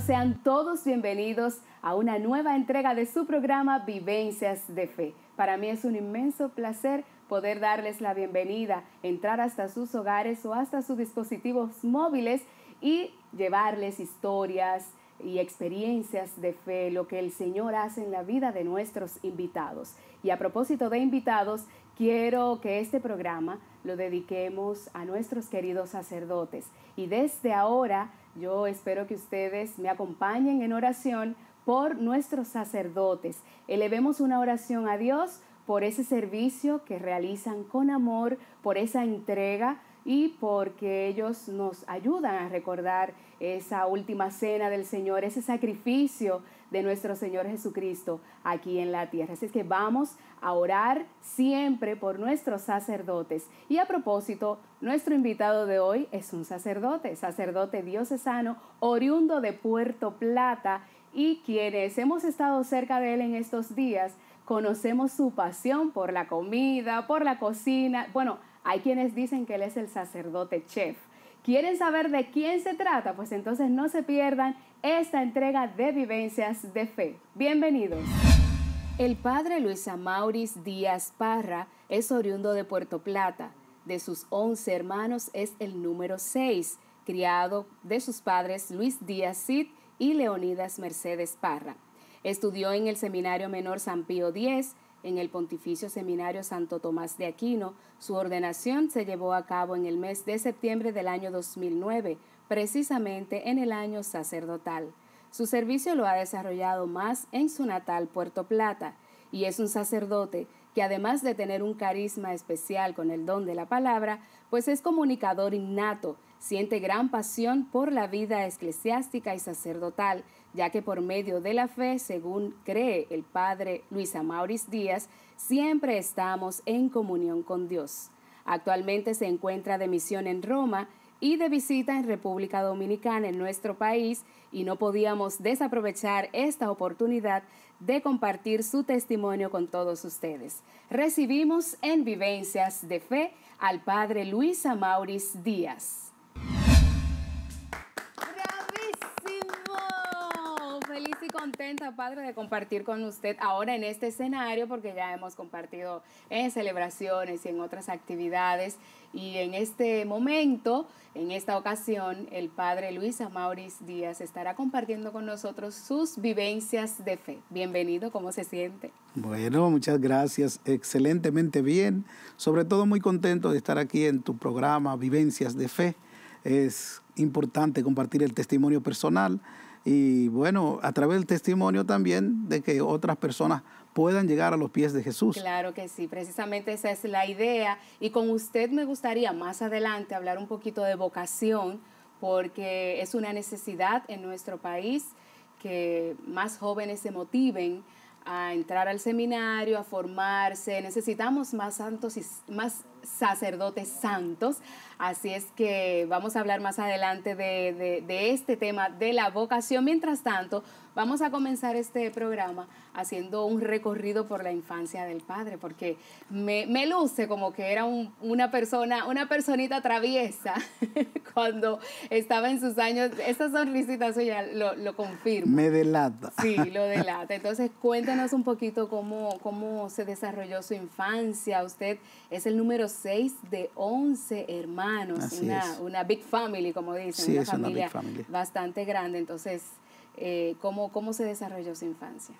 sean todos bienvenidos a una nueva entrega de su programa Vivencias de Fe. Para mí es un inmenso placer poder darles la bienvenida, entrar hasta sus hogares o hasta sus dispositivos móviles y llevarles historias y experiencias de fe, lo que el Señor hace en la vida de nuestros invitados. Y a propósito de invitados, quiero que este programa lo dediquemos a nuestros queridos sacerdotes. Y desde ahora yo espero que ustedes me acompañen en oración por nuestros sacerdotes. Elevemos una oración a Dios por ese servicio que realizan con amor, por esa entrega y porque ellos nos ayudan a recordar esa última cena del Señor, ese sacrificio de nuestro Señor Jesucristo aquí en la tierra. Así es que vamos a orar siempre por nuestros sacerdotes. Y a propósito, nuestro invitado de hoy es un sacerdote, sacerdote diocesano, oriundo de Puerto Plata y quienes hemos estado cerca de él en estos días, conocemos su pasión por la comida, por la cocina. Bueno, hay quienes dicen que él es el sacerdote chef. ¿Quieren saber de quién se trata? Pues entonces no se pierdan esta entrega de vivencias de fe. Bienvenidos. El padre Luis Amauris Díaz Parra es oriundo de Puerto Plata. De sus 11 hermanos es el número 6, criado de sus padres Luis Díaz Cid y Leonidas Mercedes Parra. Estudió en el Seminario Menor San Pío X, en el Pontificio Seminario Santo Tomás de Aquino. Su ordenación se llevó a cabo en el mes de septiembre del año 2009 precisamente en el año sacerdotal. Su servicio lo ha desarrollado más en su natal Puerto Plata y es un sacerdote que además de tener un carisma especial con el don de la palabra, pues es comunicador innato, siente gran pasión por la vida eclesiástica y sacerdotal, ya que por medio de la fe, según cree el padre Luisa Amauris Díaz, siempre estamos en comunión con Dios. Actualmente se encuentra de misión en Roma y de visita en República Dominicana, en nuestro país, y no podíamos desaprovechar esta oportunidad de compartir su testimonio con todos ustedes. Recibimos en Vivencias de Fe al Padre Luis Amauris Díaz. contenta, padre, de compartir con usted ahora en este escenario, porque ya hemos compartido en celebraciones y en otras actividades. Y en este momento, en esta ocasión, el padre Luis Amauris Díaz estará compartiendo con nosotros sus vivencias de fe. Bienvenido, ¿cómo se siente? Bueno, muchas gracias. Excelentemente bien. Sobre todo muy contento de estar aquí en tu programa Vivencias de Fe. Es importante compartir el testimonio personal y bueno, a través del testimonio también de que otras personas puedan llegar a los pies de Jesús. Claro que sí, precisamente esa es la idea. Y con usted me gustaría más adelante hablar un poquito de vocación, porque es una necesidad en nuestro país que más jóvenes se motiven a entrar al seminario, a formarse. Necesitamos más santos y más sacerdotes santos. Así es que vamos a hablar más adelante de, este tema de la vocación. Mientras tanto, vamos a comenzar este programa haciendo un recorrido por la infancia del padre, porque me, luce como que era una persona, una personita traviesa cuando estaba en sus años. Esa sonrisita suya lo, lo confirma. Me delata. Sí, lo delata. Entonces, cuéntanos un poquito cómo, cómo se desarrolló su infancia. Usted es el número 6 de 11 hermanos una, una, big family, como dicen, una, familia bastante grande. Entonces, eh, ¿cómo, ¿cómo se desarrolló su infancia?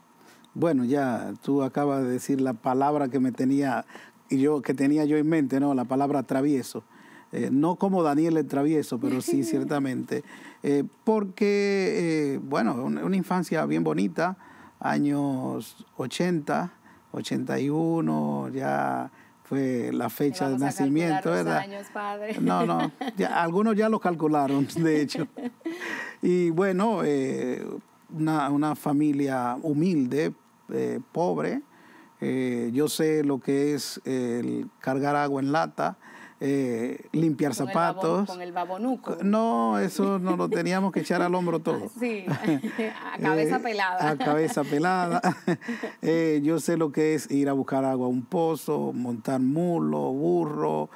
Bueno, ya tú acabas de decir la palabra que me tenía y yo que tenía yo en mente, no, la palabra travieso. Eh, no como Daniel el travieso, pero sí ciertamente, eh, porque, eh, bueno, una, una, infancia bien bonita, años 80, 81, ya fue la fecha de nacimiento, No, no, algunos ya lo calcularon, de hecho. Y bueno, eh, una, familia humilde, eh, pobre. Eh, yo sé lo que es el cargar agua en lata, eh, limpiar zapatos. con el babonuco. Eh, no, eso no lo teníamos que echar al hombro todo. Sí, a cabeza eh, pelada. a cabeza pelada. yo sé lo que es ir a buscar agua a un pozo, montar mulo, burro,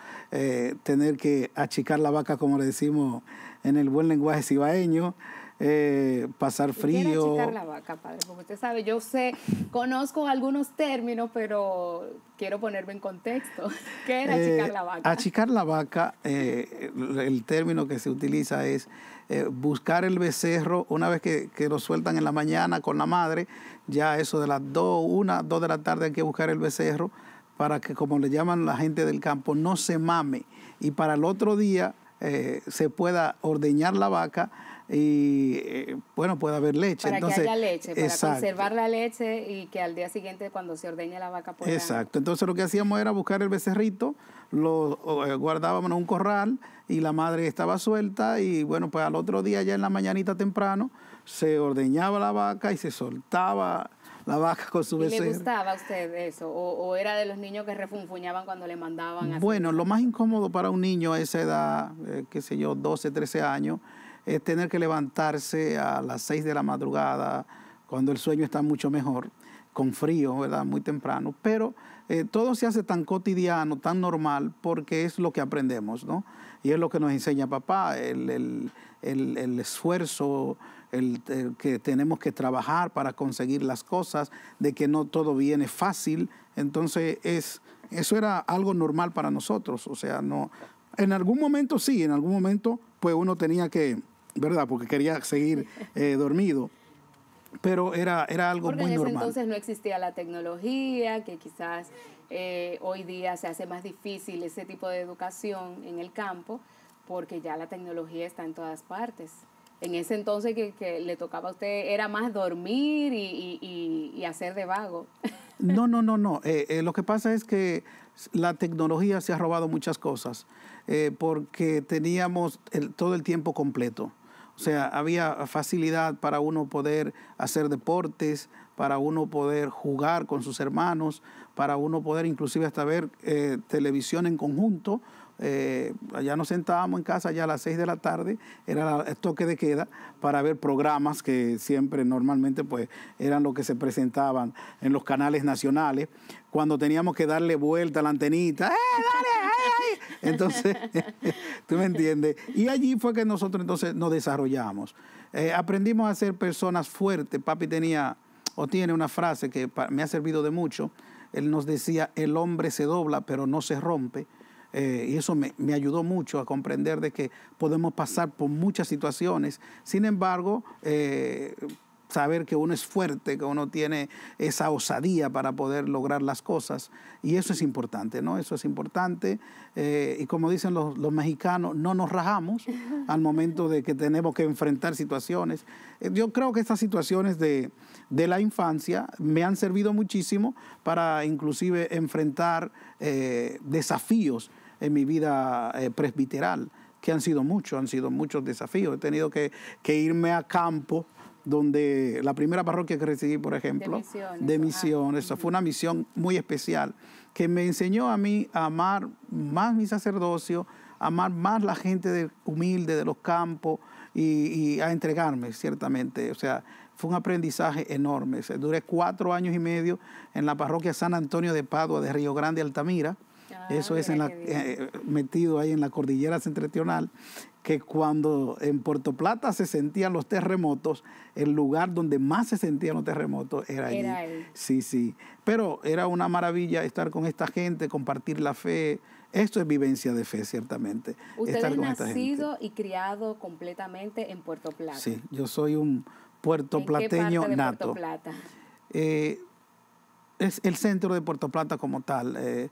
tener que achicar la vaca, como le decimos en el buen lenguaje cibaeño. Eh, pasar frío. achicar la vaca, padre, como usted sabe, yo sé, conozco algunos términos, pero quiero ponerme en contexto. ¿Qué era achicar eh, la vaca? Achicar la vaca, eh, el término que se utiliza es buscar el becerro una vez que, que, lo sueltan en la mañana con la madre, ya eso de las 2, 1, 2 de la tarde hay que buscar el becerro para que, como le llaman la gente del campo, no se mame y para el otro día se pueda ordeñar la vaca y eh, bueno, puede haber leche. Para Entonces, que haya leche, para conservar la leche y que al día siguiente cuando se ordeña la vaca pueda... Exacto. Entonces lo que hacíamos era buscar el becerrito, lo eh, guardábamos en un corral y la madre estaba suelta y bueno, pues al otro día ya en la mañanita temprano se ordeñaba la vaca y se soltaba la vaca con su becerro. ¿Le gustaba a usted eso? O, era de los niños que refunfuñaban cuando le mandaban? Así? Bueno, lo más incómodo para un niño a esa edad, ah. eh, qué sé yo, 12, 13 años, es tener que levantarse a las seis de la madrugada, cuando el sueño está mucho mejor, con frío, ¿verdad? Muy temprano. Pero eh, todo se hace tan cotidiano, tan normal, porque es lo que aprendemos, ¿no? Y es lo que nos enseña papá, el, esfuerzo, que tenemos que trabajar para conseguir las cosas, de que no todo viene fácil. Entonces, es, eso era algo normal para nosotros. O sea, no. En algún momento sí, en algún momento, pues uno tenía que ¿verdad? Porque quería seguir eh, dormido. Pero era, era algo muy normal. En ese entonces no existía la tecnología, que quizás eh, hoy día se hace más difícil ese tipo de educación en el campo, porque ya la tecnología está en todas partes. En ese entonces que, le tocaba a usted era más dormir y, y, hacer de vago. No, no, no, no. Eh, lo que pasa es que la tecnología se ha robado muchas cosas porque teníamos todo el tiempo completo. O sea, había facilidad para uno poder hacer deportes, para uno poder jugar con sus hermanos, para uno poder inclusive hasta ver eh, televisión en conjunto, eh, allá nos sentábamos en casa ya a las 6 de la tarde, era el toque de queda para ver programas que siempre normalmente pues eran los que se presentaban en los canales nacionales, cuando teníamos que darle vuelta a la antenita, ¡eh, dale! Eh, eh". Entonces, tú me entiendes. Y allí fue que nosotros entonces nos desarrollamos. aprendimos a ser personas fuertes. Papi tenía o tiene una frase que me ha servido de mucho. Él nos decía, el hombre se dobla pero no se rompe. Eh, y eso me, ayudó mucho a comprender de que podemos pasar por muchas situaciones. Sin embargo, eh, saber que uno es fuerte, que uno tiene esa osadía para poder lograr las cosas. Y eso es importante, ¿no? Eso es importante. Eh, y como dicen los, mexicanos, no nos rajamos al momento de que tenemos que enfrentar situaciones. Yo creo que estas situaciones de, de la infancia me han servido muchísimo para inclusive enfrentar desafíos en mi vida eh, presbiteral, que han sido muchos, han sido muchos desafíos. He tenido que, irme a campo donde la primera parroquia que recibí, por ejemplo, de misión, eso fue una misión muy especial que me enseñó a mí a amar más mi sacerdocio, a amar más la gente humilde de los campos y, a entregarme, ciertamente. O sea, fue un aprendizaje enorme. duré cuatro años y medio en la parroquia San Antonio de Padua de Río Grande, Altamira, eso es en la, eh, metido ahí en la cordillera centretional, que cuando en Puerto Plata se sentían los terremotos, el lugar donde más se sentían los terremotos era, ahí. Sí, sí. Pero era una maravilla estar con esta gente, compartir la fe. Esto es vivencia de fe, ciertamente. Usted ha nacido y criado completamente en Puerto Plata. Sí, yo soy un puertoplateño ¿En nato. Puerto es el centro de Puerto Plata como tal. Eh,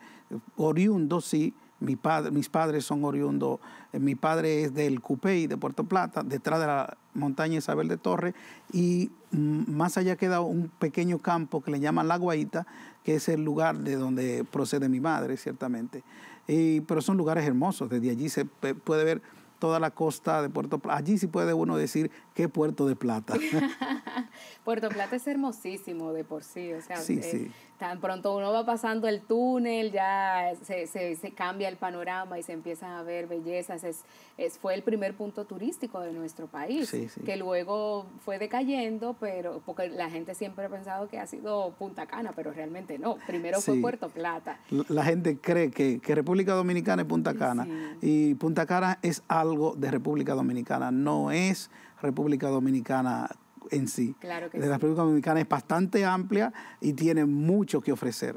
oriundo, sí. mis padres son oriundos. Eh, mi padre es del Cupey de Puerto Plata, detrás de la montaña Isabel de Torres. Y mm, más allá queda un pequeño campo que le llaman La Guaita, que es el lugar de donde procede mi madre, ciertamente. Y, pero son lugares hermosos. Desde allí se puede ver toda la costa de Puerto Plata. Allí sí puede uno decir qué Puerto de Plata. Puerto Plata es hermosísimo de por sí, o sí, sí tan pronto uno va pasando el túnel, ya se, se, cambia el panorama y se empiezan a ver bellezas. Es, es, fue el primer punto turístico de nuestro país, que luego fue decayendo, pero porque la gente siempre ha pensado que ha sido Punta Cana, pero realmente no. Primero fue Puerto Plata. La gente cree que, que República Dominicana es Punta Cana y Punta Cana es algo de República Dominicana, no es República Dominicana en sí claro que de sí. la República Dominicana es bastante amplia y tiene mucho que ofrecer.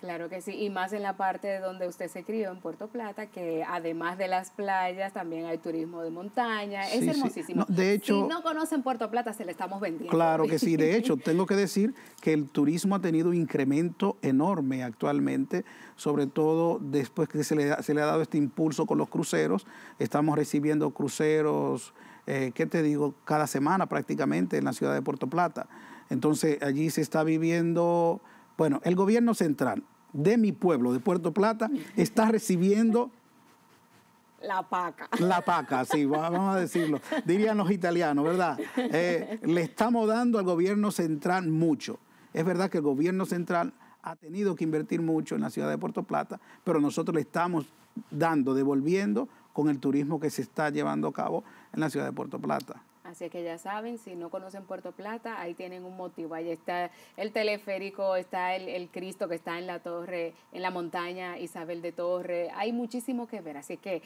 Claro que sí, y más en la parte de donde usted se crió, en Puerto Plata, que además de las playas, también hay turismo de montaña, es hermosísimo. de hecho, si no conocen Puerto Plata, se le estamos vendiendo. Claro que sí, de hecho, tengo que decir que el turismo ha tenido un incremento enorme actualmente, sobre todo después que se le, se le ha dado este impulso con los cruceros, estamos recibiendo cruceros... Eh, ¿qué te digo?, cada semana prácticamente en la ciudad de Puerto Plata. Entonces allí se está viviendo, bueno, el gobierno central de mi pueblo, de Puerto Plata, está recibiendo... La paca. La paca, sí, vamos a decirlo. Dirían los italianos, ¿verdad? Eh, le estamos dando al gobierno central mucho. Es verdad que el gobierno central ha tenido que invertir mucho en la ciudad de Puerto Plata, pero nosotros le estamos dando, devolviendo con el turismo que se está llevando a cabo en la ciudad de Puerto Plata. Así que ya saben, si no conocen Puerto Plata, ahí tienen un motivo. Ahí está el teleférico, está el, Cristo que está en la torre, en la montaña Isabel de Torre. Hay muchísimo que ver. Así que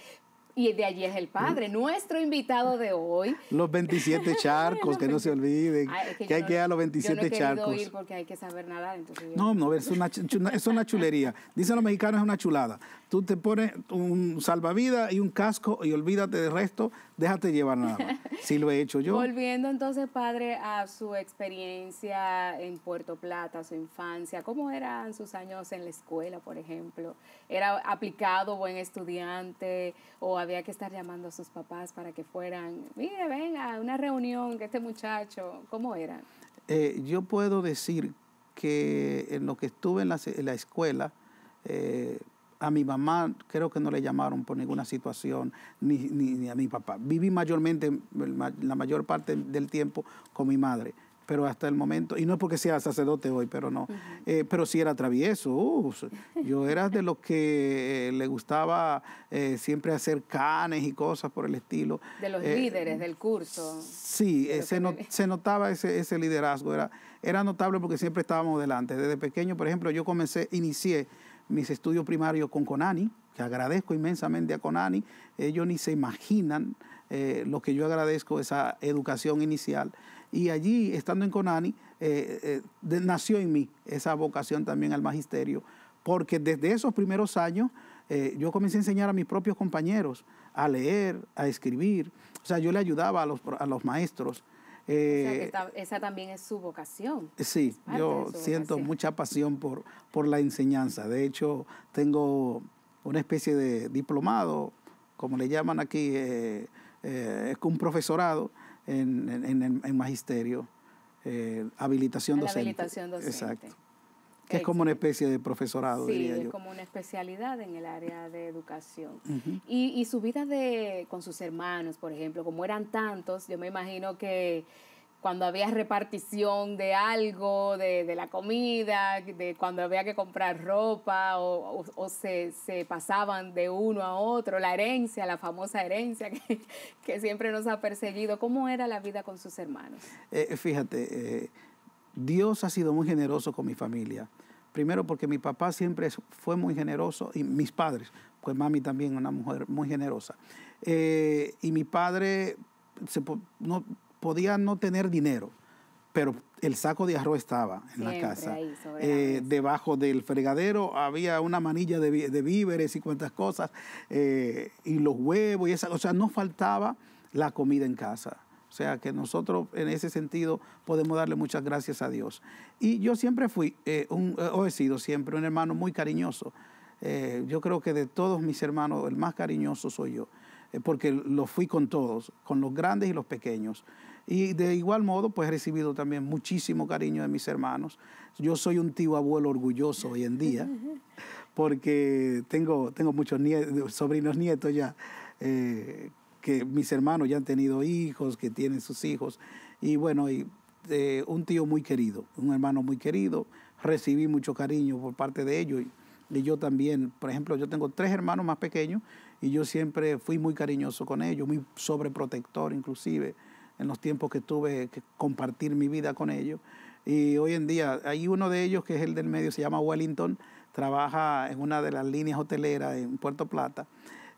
y de allí es el padre, mm. nuestro invitado de hoy. Los 27 charcos, que no se olviden. que, hay que ir a los 27 charcos no charcos. Ir porque hay que saber nada. No, no, es una, es una chulería. Dicen los mexicanos, es una chulada. Tú te pones un salvavidas y un casco y olvídate del resto, déjate llevar nada. Sí lo he hecho yo. Volviendo entonces, padre, a su experiencia en Puerto Plata, su infancia, ¿cómo eran sus años en la escuela, por ejemplo? era aplicado, buen estudiante, o había que estar llamando a sus papás para que fueran, mire, venga, una reunión, que este muchacho, ¿cómo era? Eh, yo puedo decir que en lo que estuve en la, escuela, eh, a mi mamá creo que no le llamaron por ninguna situación, ni, ni, ni a mi papá. Viví mayormente, la mayor parte del tiempo con mi madre pero hasta el momento, y no es porque sea sacerdote hoy, pero no, eh, pero sí era travieso, yo era de los que eh, le gustaba eh, siempre hacer canes y cosas por el estilo. De los líderes del curso. Sí, se, notaba ese, liderazgo, era, era notable porque siempre estábamos delante. Desde pequeño, por ejemplo, yo comencé, inicié mis estudios primarios con Conani, que agradezco inmensamente a Conani, ellos ni se imaginan lo que yo agradezco, esa educación inicial. Y allí, estando en Conani, eh, eh, nació en mí esa vocación también al magisterio, porque desde esos primeros años eh, yo comencé a enseñar a mis propios compañeros a leer, a escribir. O sea, yo le ayudaba a los, maestros. o sea esa también es su vocación. Sí, yo siento mucha pasión por, por la enseñanza. De hecho, tengo una especie de diplomado, como le llaman aquí, un profesorado en, en, magisterio, eh, habilitación docente. Exacto. Que es como una especie de profesorado. Sí, como una especialidad en el área de educación. y, su vida con sus hermanos, por ejemplo, como eran tantos, yo me imagino que cuando había repartición de algo, de, la comida, de cuando había que comprar ropa o, se, pasaban de uno a otro, la herencia, la famosa herencia que, siempre nos ha perseguido. ¿Cómo era la vida con sus hermanos? Eh, eh, fíjate, eh, Dios ha sido muy generoso con mi familia. Primero porque mi papá siempre fue muy generoso y mis padres, pues mami también una mujer muy generosa. y mi padre se, no, podía no tener dinero, pero el saco de arroz estaba en la casa. Eh, debajo del fregadero había una manilla de, víveres y cuantas cosas, eh, y los huevos y esas O sea, no faltaba la comida en casa. O sea, que nosotros en ese sentido podemos darle muchas gracias a Dios. Y yo siempre fui, eh, un, o he sido siempre un hermano muy cariñoso. yo creo que de todos mis hermanos, el más cariñoso soy yo, porque lo fui con todos, con los grandes y los pequeños. Y de igual modo, pues he recibido también muchísimo cariño de mis hermanos. Yo soy un tío abuelo orgulloso hoy en día, porque tengo, tengo muchos sobrinos nietos ya, eh, que mis hermanos ya han tenido hijos, que tienen sus hijos. Y bueno, eh, un tío muy querido, un hermano muy querido. Recibí mucho cariño por parte de ellos. Y, y yo también, por ejemplo, yo tengo tres hermanos más pequeños y yo siempre fui muy cariñoso con ellos, muy sobreprotector inclusive en los tiempos que tuve que compartir mi vida con ellos. Y hoy en día hay uno de ellos que es el del medio, se llama Wellington, trabaja en una de las líneas hoteleras en Puerto Plata.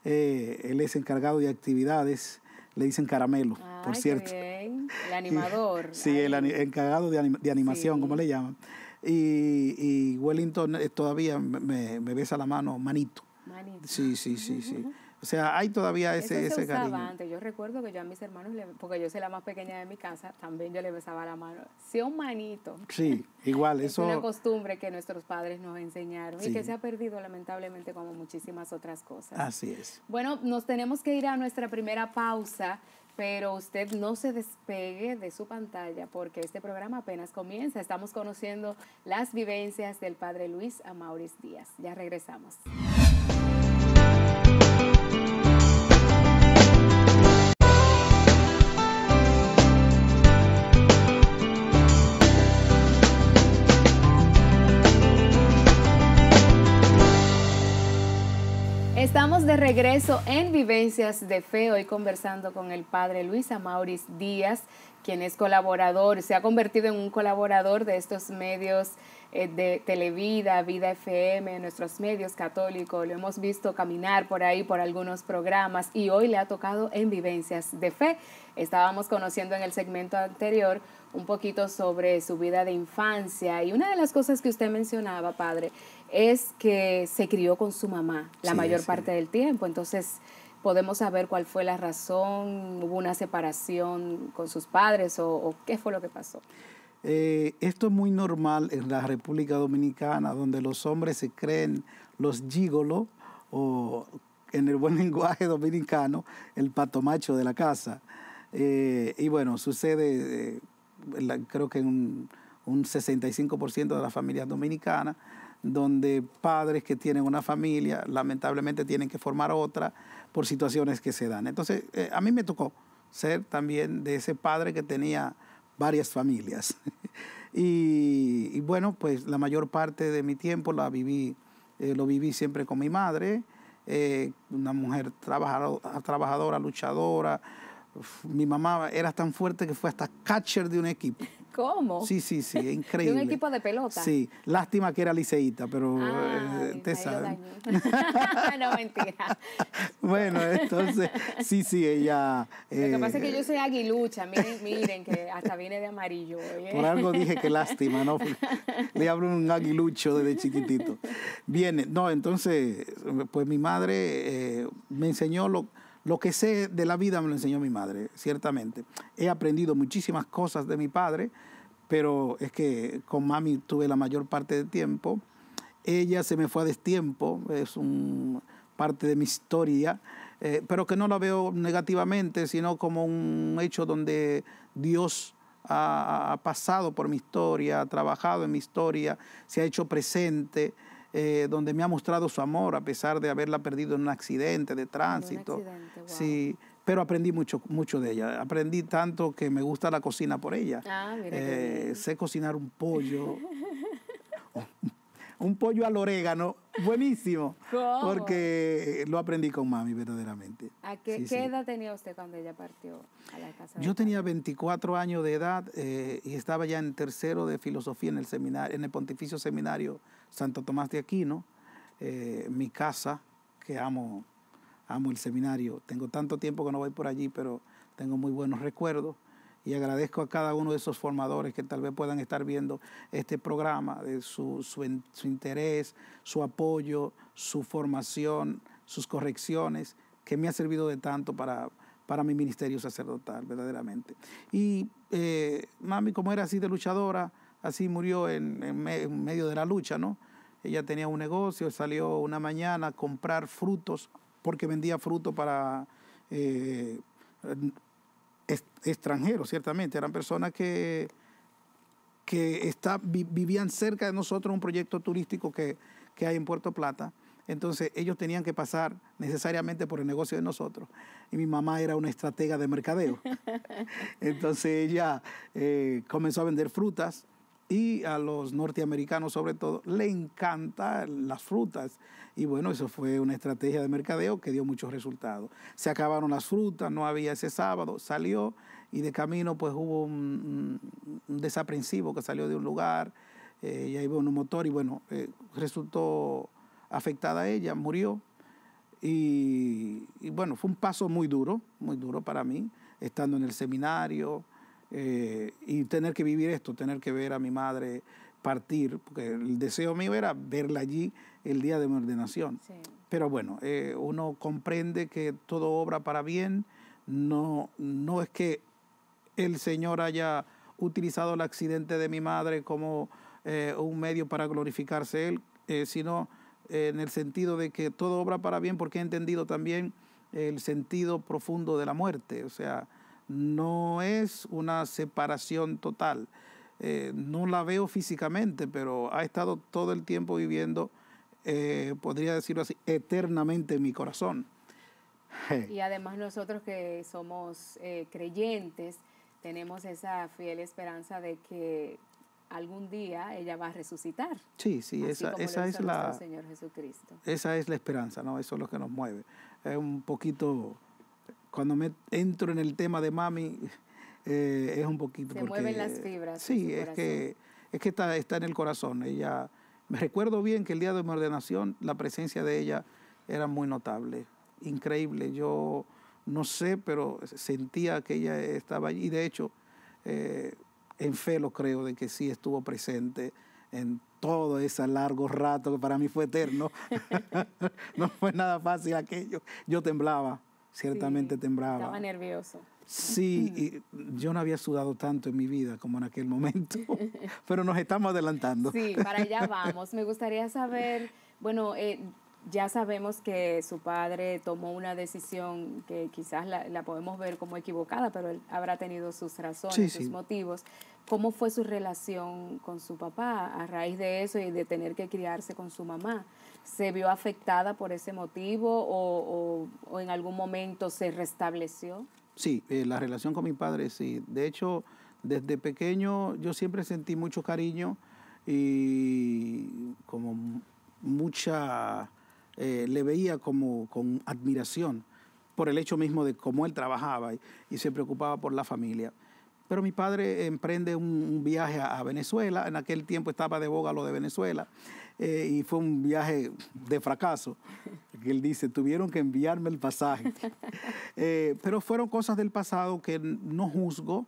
Eh, él es encargado de actividades, le dicen caramelo, por cierto. El animador. sí, el encargado de, animación, como le llaman. Y, y Wellington todavía me, me, besa la mano, manito. Manito. Sí, sí, sí, sí. O sea, hay todavía ese, cariño. Yo recuerdo que yo a mis hermanos, porque yo soy la más pequeña de mi casa, también yo le besaba la mano. si un manito. Sí, igual, eso. una costumbre que nuestros padres nos enseñaron y que se ha perdido lamentablemente como muchísimas otras cosas. Así es. Bueno, nos tenemos que ir a nuestra primera pausa. Pero usted no se despegue de su pantalla porque este programa apenas comienza. Estamos conociendo las vivencias del padre Luis Amauris Díaz. Ya regresamos. Estamos de regreso en Vivencias de Fe, hoy conversando con el padre Luis Amauris Díaz, quien es colaborador, se ha convertido en un colaborador de estos medios eh, de Televida, Vida FM, nuestros medios católicos. Lo hemos visto caminar por ahí, por algunos programas, y hoy le ha tocado en Vivencias de Fe. Estábamos conociendo en el segmento anterior un poquito sobre su vida de infancia y una de las cosas que usted mencionaba, padre, es que se crió con su mamá la mayor parte del tiempo. Entonces, podemos saber cuál fue la razón, hubo una separación con sus padres o, qué fue lo que pasó. Eh, esto es muy normal en la República Dominicana, donde los hombres se creen los gigolo. o en el buen lenguaje dominicano, el patomacho de la casa. Eh, y bueno, sucede, eh, creo que en un, un 65% de las familias dominicanas donde padres que tienen una familia lamentablemente tienen que formar otra por situaciones que se dan. Entonces, eh, a mí me tocó ser también de ese padre que tenía varias familias. y, bueno, pues la mayor parte de mi tiempo la viví, eh, lo viví siempre con mi madre, eh, una mujer trabajadora, luchadora. mi mamá era tan fuerte que fue hasta catcher de un equipo. ¿Cómo? Sí, sí, sí, increíble. De un equipo de pelota. Sí, lástima que era liceíta, pero ah, eh, te sabes. no, mentira. bueno, entonces, sí, sí, ella... Lo que eh, pasa es que yo eh, soy aguilucha, miren, miren que hasta viene de amarillo. Por algo dije que lástima, ¿no? Le hablo un aguilucho desde chiquitito. Viene, no, entonces, pues mi madre me enseñó lo lo que sé de la vida me lo enseñó mi madre, ciertamente. He aprendido muchísimas cosas de mi padre, pero es que con mami tuve la mayor parte del tiempo. Ella se me fue a destiempo, es un, parte de mi historia, eh, pero que no la veo negativamente, sino como un hecho donde Dios ha pasado por mi historia, ha trabajado en mi historia, se ha hecho presente. Eh, donde me ha mostrado su amor a pesar de haberla perdido en un accidente de tránsito. Sí, pero aprendí mucho, mucho de ella. Aprendí tanto que me gusta la cocina por ella. Ah, eh, sé cocinar un pollo, un pollo al orégano buenísimo. Porque lo aprendí con mami, verdaderamente. ¿A qué, edad tenía usted cuando ella partió a la casa? Yo tenía 24 años de edad eh, y estaba ya en tercero de filosofía en el, seminario, en el Pontificio Seminario Santo Tomás de Aquino, eh, mi casa, que amo, amo el seminario. Tengo tanto tiempo que no voy por allí, pero tengo muy buenos recuerdos y agradezco a cada uno de esos formadores que tal vez puedan estar viendo este programa, de su, interés, su apoyo, su formación, sus correcciones, que me ha servido de tanto para, para mi ministerio sacerdotal, verdaderamente. Y eh, mami, como era así de luchadora, así murió en, medio de la lucha, ¿no? Ella tenía un negocio, salió una mañana a comprar frutos, porque vendía frutos para... Eh, extranjeros, ciertamente, eran personas que, que está, vivían cerca de nosotros un proyecto turístico que, hay en Puerto Plata. Entonces ellos tenían que pasar necesariamente por el negocio de nosotros. Y mi mamá era una estratega de mercadeo. Entonces ella eh, comenzó a vender frutas y a los norteamericanos sobre todo le encantan las frutas. Y bueno, eso fue una estrategia de mercadeo que dio muchos resultados. Se acabaron las frutas, no había ese sábado, salió y de camino pues hubo un, desaprensivo que salió de un lugar eh, y ahí iba un motor y bueno, eh, resultó afectada ella, murió. Y, y bueno, fue un paso muy duro, muy duro para mí, estando en el seminario. Eh, y tener que vivir esto, tener que ver a mi madre partir, porque el deseo mío era verla allí el día de mi ordenación. Pero bueno, eh, uno comprende que todo obra para bien, no, no es que el Señor haya utilizado el accidente de mi madre como eh, un medio para glorificarse Él, sino en el sentido de que todo obra para bien, porque he entendido también el sentido profundo de la muerte, o sea, no es una separación total. Eh, no la veo físicamente, pero ha estado todo el tiempo viviendo, eh, podría decirlo así, eternamente en mi corazón. Y además nosotros que somos eh, creyentes, tenemos esa fiel esperanza de que algún día ella va a resucitar. Sí, sí, esa, es la... Señor Esa es la esperanza, ¿no? Eso es lo que nos mueve. Es un poquito cuando me entro en el tema de mami, eh, es un poquito... Se mueven las fibras. Sí, es que, es que está, está en el corazón. Ella, me recuerdo bien que el día de mi ordenación la presencia de ella era muy notable, increíble. Yo no sé, pero sentía que ella estaba allí. Y de hecho, eh, en fe lo creo de que sí estuvo presente en todo ese largo rato que para mí fue eterno. no fue nada fácil aquello. Yo temblaba, ciertamente tembraba. Estaba nervioso. Sí, y yo no había sudado tanto en mi vida como en aquel momento, pero nos estamos adelantando. Sí, para allá vamos. Me gustaría saber, bueno, eh, ya sabemos que su padre tomó una decisión que quizás la, la podemos ver como equivocada, pero él habrá tenido sus razones, sus motivos. ¿Cómo fue su relación con su papá a raíz de eso y de tener que criarse con su mamá? se vio afectada por ese motivo o, en algún momento se restableció? Sí, eh, la relación con mi padre sí. De hecho, desde pequeño yo siempre sentí mucho cariño y como mucha, eh, le veía como con admiración por el hecho mismo de cómo él trabajaba y, se preocupaba por la familia. Pero mi padre emprende un, viaje a, Venezuela, en aquel tiempo estaba de boga lo de Venezuela, eh, y fue un viaje de fracaso. Que él dice, tuvieron que enviarme el pasaje. Eh, pero fueron cosas del pasado que no juzgo,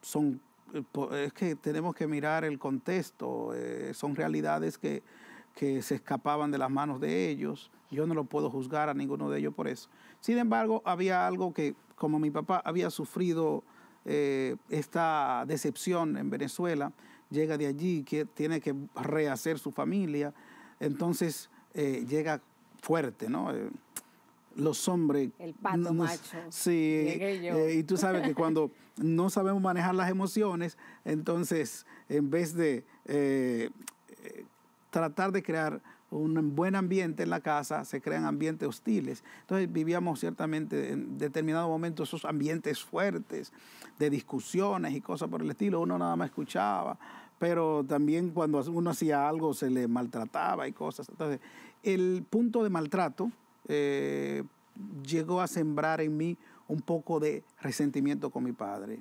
son, eh, es que tenemos que mirar el contexto, son realidades que, que se escapaban de las manos de ellos. Yo no lo puedo juzgar a ninguno de ellos por eso. Sin embargo, había algo que, como mi papá había sufrido esta decepción en Venezuela, llega de allí, que tiene que rehacer su familia, entonces eh, llega fuerte, ¿no? Eh, los hombres. El pato macho. Sí. Eh, y tú sabes que cuando no sabemos manejar las emociones, entonces en vez de tratar de crear un buen ambiente en la casa, se crean ambientes hostiles. Entonces vivíamos ciertamente en determinado momento esos ambientes fuertes de discusiones y cosas por el estilo. Uno nada más escuchaba pero también cuando uno hacía algo se le maltrataba y cosas. Entonces, el punto de maltrato eh, llegó a sembrar en mí un poco de resentimiento con mi padre.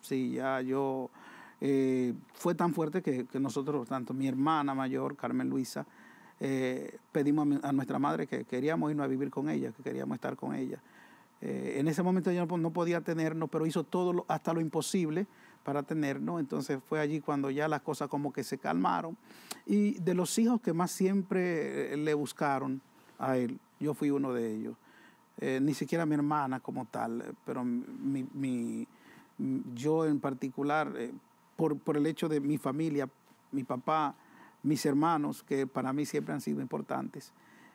Sí, ya yo... Eh, fue tan fuerte que, nosotros, tanto mi hermana mayor, Carmen Luisa, eh, pedimos a, nuestra madre que queríamos irnos a vivir con ella, que queríamos estar con ella. en ese momento yo no, podía tenernos, pero hizo todo hasta lo imposible para tener, ¿no? Entonces fue allí cuando ya las cosas como que se calmaron. Y de los hijos que más siempre eh, le buscaron a él, yo fui uno de ellos. Eh, ni siquiera mi hermana como tal, eh, pero mi, mm, yo en particular, por, el hecho de mi familia, mi papá, mis hermanos, que para mí siempre han sido importantes.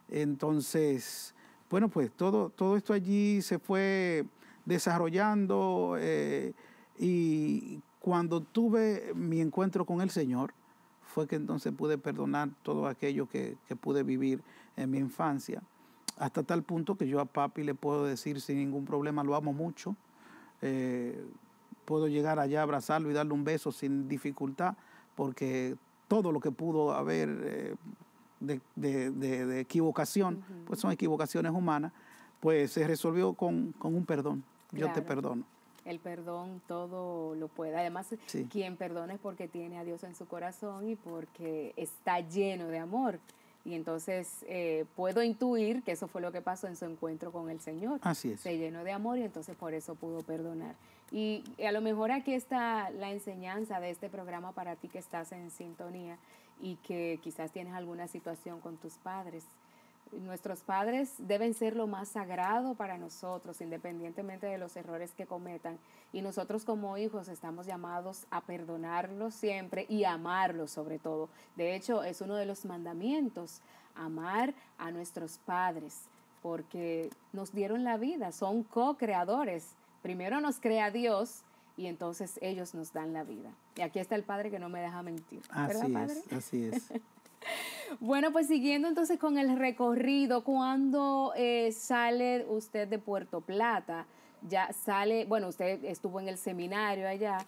Entonces, bueno, pues todo, todo esto allí se fue desarrollando. Y cuando tuve mi encuentro con el Señor, fue que entonces pude perdonar todo aquello que, pude vivir en mi infancia. Hasta tal punto que yo a papi le puedo decir sin ningún problema, lo amo mucho. Eh, puedo llegar allá, abrazarlo y darle un beso sin dificultad, porque todo lo que pudo haber eh, de, equivocación, pues son equivocaciones humanas, pues se resolvió con, un perdón. Yo te perdono el perdón todo lo puede. Además, quien perdona es porque tiene a Dios en su corazón y porque está lleno de amor. Y entonces eh, puedo intuir que eso fue lo que pasó en su encuentro con el Señor. Así Se llenó de amor y entonces por eso pudo perdonar. y a lo mejor aquí está la enseñanza de este programa para ti que estás en sintonía y que quizás tienes alguna situación con tus padres Nuestros padres deben ser lo más sagrado para nosotros, independientemente de los errores que cometan. Y nosotros como hijos estamos llamados a perdonarlos siempre y amarlos sobre todo. De hecho, es uno de los mandamientos, amar a nuestros padres, porque nos dieron la vida, son co-creadores. Primero nos crea Dios y entonces ellos nos dan la vida. Y aquí está el Padre que no me deja mentir. así es. bueno, pues siguiendo entonces con el recorrido, cuando eh, sale usted de Puerto Plata? Ya sale, bueno, usted estuvo en el seminario allá.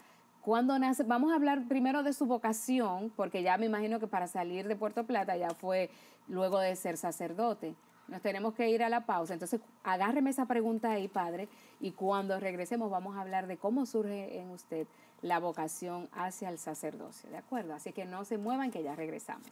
cuando nace? Vamos a hablar primero de su vocación, porque ya me imagino que para salir de Puerto Plata ya fue luego de ser sacerdote. Nos tenemos que ir a la pausa. Entonces, agárreme esa pregunta ahí, padre, y cuando regresemos vamos a hablar de cómo surge en usted la vocación hacia el sacerdocio, ¿de acuerdo? Así que no se muevan, que ya regresamos.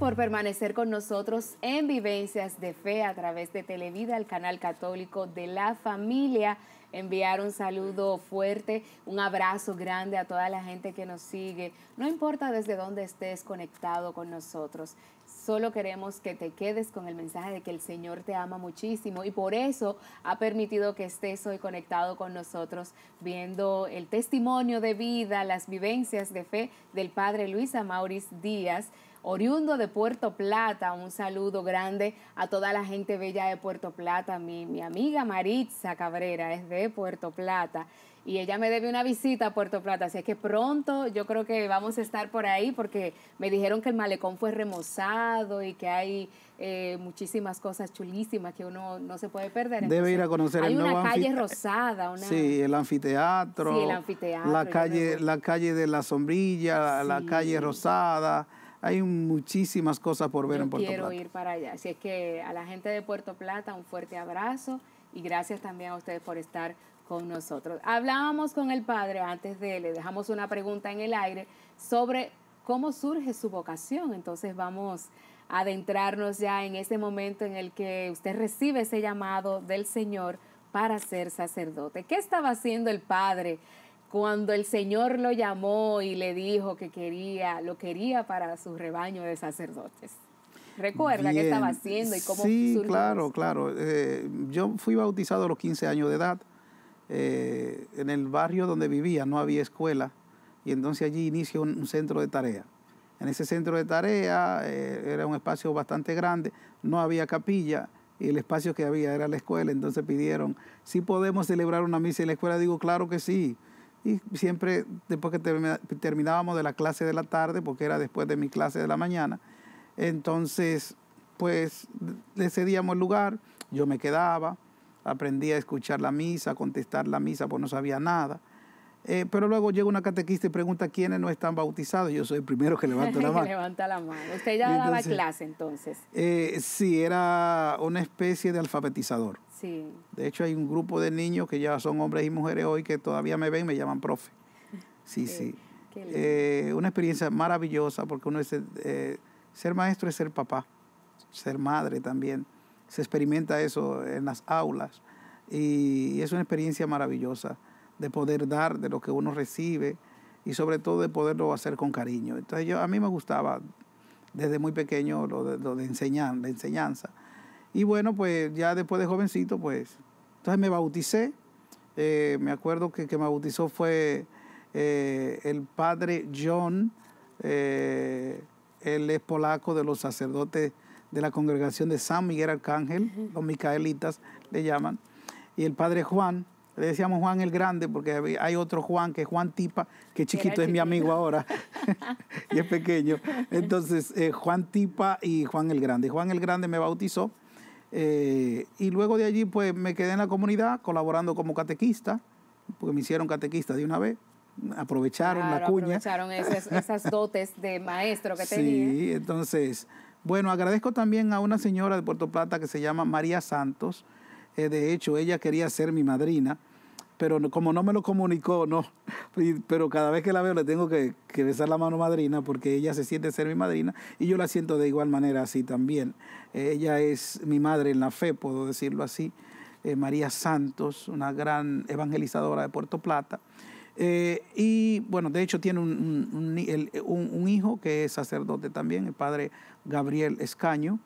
por permanecer con nosotros en Vivencias de Fe a través de Televida, el canal católico de la familia. Enviar un saludo fuerte, un abrazo grande a toda la gente que nos sigue. No importa desde dónde estés conectado con nosotros, solo queremos que te quedes con el mensaje de que el Señor te ama muchísimo y por eso ha permitido que estés hoy conectado con nosotros viendo el testimonio de vida, las vivencias de fe del Padre Luis Amauris Díaz oriundo de Puerto Plata. Un saludo grande a toda la gente bella de Puerto Plata. Mi, mi amiga Maritza Cabrera es de Puerto Plata y ella me debe una visita a Puerto Plata, así que pronto yo creo que vamos a estar por ahí porque me dijeron que el malecón fue remozado y que hay eh, muchísimas cosas chulísimas que uno no se puede perder. debe ir a conocer hay una calle rosada, sí, el anfiteatro, sí, el anfiteatro, la calle, la calle de la sombrilla, la calle rosada hay muchísimas cosas por ver en Puerto Plata. Quiero ir para allá. Así es que a la gente de Puerto Plata un fuerte abrazo y gracias también a ustedes por estar con nosotros. Hablábamos con el padre antes de él, le dejamos una pregunta en el aire sobre cómo surge su vocación. Entonces vamos a adentrarnos ya en ese momento en el que usted recibe ese llamado del Señor para ser sacerdote. ¿Qué estaba haciendo el padre cuando el Señor lo llamó y le dijo que quería, lo quería para su rebaño de sacerdotes. Recuerda qué estaba haciendo y cómo Sí, claro, claro. Eh, yo fui bautizado a los 15 años de edad. Eh, en el barrio donde vivía no había escuela y entonces allí inicia un, centro de tarea. En ese centro de tarea eh, era un espacio bastante grande, no había capilla y el espacio que había era la escuela, entonces pidieron, si podemos celebrar una misa en la escuela, digo, claro que sí, y siempre después que terminábamos de la clase de la tarde, porque era después de mi clase de la mañana, entonces pues le cedíamos el lugar, yo me quedaba, aprendí a escuchar la misa, a contestar la misa, pues no sabía nada. Eh, pero luego llega una catequista y pregunta quiénes no están bautizados. Yo soy el primero que levanto la mano. levanta la mano. Usted ya daba clase entonces. Eh, sí, era una especie de alfabetizador. Sí. De hecho, hay un grupo de niños que ya son hombres y mujeres hoy que todavía me ven y me llaman profe. Sí, sí. Eh, una experiencia maravillosa porque uno es, ser maestro es ser papá, ser madre también. Se experimenta eso en las aulas y es una experiencia maravillosa de poder dar de lo que uno recibe y sobre todo de poderlo hacer con cariño. Entonces yo, a mí me gustaba desde muy pequeño lo de, enseñar, la enseñanza. Y bueno, pues ya después de jovencito, pues, entonces me bauticé. Eh, me acuerdo que que me bautizó fue eh, el padre John, eh, él es polaco de los sacerdotes de la congregación de San Miguel Arcángel, los Micaelitas le llaman, y el padre Juan, le decíamos Juan el Grande porque hay otro Juan que es Juan Tipa, que chiquito, es mi amigo ahora y es pequeño. Entonces, eh, Juan Tipa y Juan el Grande. Juan el Grande me bautizó eh, y luego de allí pues me quedé en la comunidad colaborando como catequista, porque me hicieron catequista de una vez. Aprovecharon la cuña. Aprovecharon esas, esas, dotes de maestro que tenía. Sí, entonces, bueno, agradezco también a una señora de Puerto Plata que se llama María Santos, eh, de hecho, ella quería ser mi madrina, pero como no me lo comunicó, no. pero cada vez que la veo le tengo que, besar la mano madrina porque ella se siente ser mi madrina y yo la siento de igual manera así también. Eh, ella es mi madre en la fe, puedo decirlo así. Eh, María Santos, una gran evangelizadora de Puerto Plata. y bueno, de hecho tiene un, hijo que es sacerdote también, el padre Gabriel Escaño,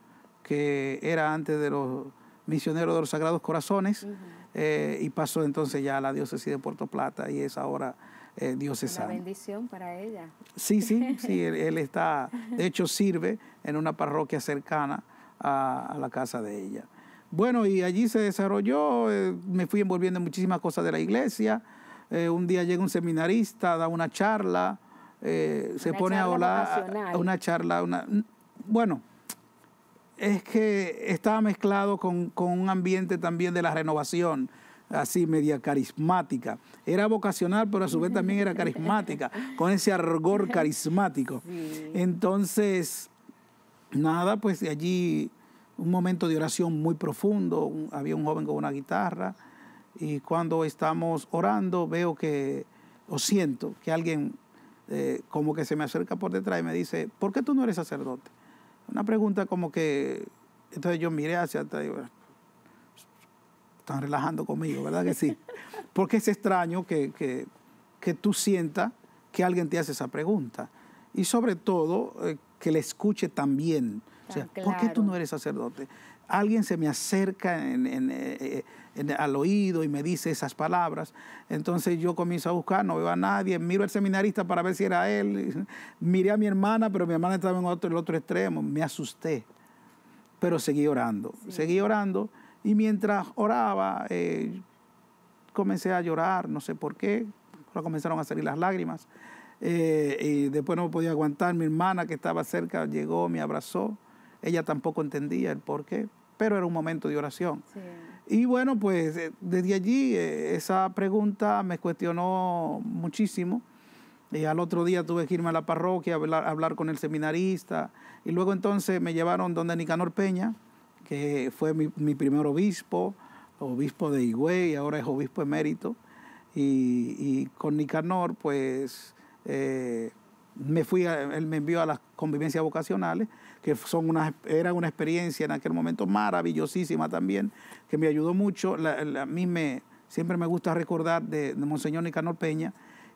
que era antes de los misionero de los Sagrados Corazones, eh, y pasó entonces ya a la diócesis de Puerto Plata y es ahora eh, sabe. Una bendición para ella. Sí, sí, sí, él, está, de hecho sirve en una parroquia cercana a, la casa de ella. Bueno, y allí se desarrolló, eh, me fui envolviendo en muchísimas cosas de la iglesia. Eh, un día llega un seminarista, da una charla, se pone a hablar, una charla, una, bueno, es que estaba mezclado con, un ambiente también de la renovación, así media carismática. Era vocacional, pero a su vez también era carismática, con ese argor carismático. Entonces, nada, pues allí un momento de oración muy profundo, había un joven con una guitarra, y cuando estamos orando veo que, o siento que alguien eh, como que se me acerca por detrás y me dice, ¿por qué tú no eres sacerdote? Una pregunta como que, entonces yo miré hacia atrás y digo, están relajando conmigo, ¿verdad que sí? Porque es extraño que, tú sientas que alguien te hace esa pregunta. Y sobre todo, eh, que le escuche también. o sea, ah, ¿por qué tú no eres sacerdote? alguien se me acerca eh, al oído y me dice esas palabras. Entonces yo comienzo a buscar, no veo a nadie, miro al seminarista para ver si era él, miré a mi hermana, pero mi hermana estaba en el otro extremo, me asusté, pero seguí orando, seguí orando y mientras oraba eh, comencé a llorar, no sé por qué, pero comenzaron a salir las lágrimas. Eh, y después no podía aguantar, mi hermana que estaba cerca llegó, me abrazó ella tampoco entendía el por qué, pero era un momento de oración. Y bueno, pues eh, desde allí eh, esa pregunta me cuestionó muchísimo. Y al otro día tuve que irme a la parroquia a hablar, con el seminarista. Y luego entonces me llevaron donde Nicanor Peña, que fue mi, primer obispo, obispo de Higüey, ahora es obispo emérito. Y, con Nicanor, pues eh, me fui, él me envió a las convivencias vocacionales que son era una experiencia en aquel momento maravillosísima también, que me ayudó mucho. a mí me, siempre me gusta recordar de, Monseñor Nicanor Peña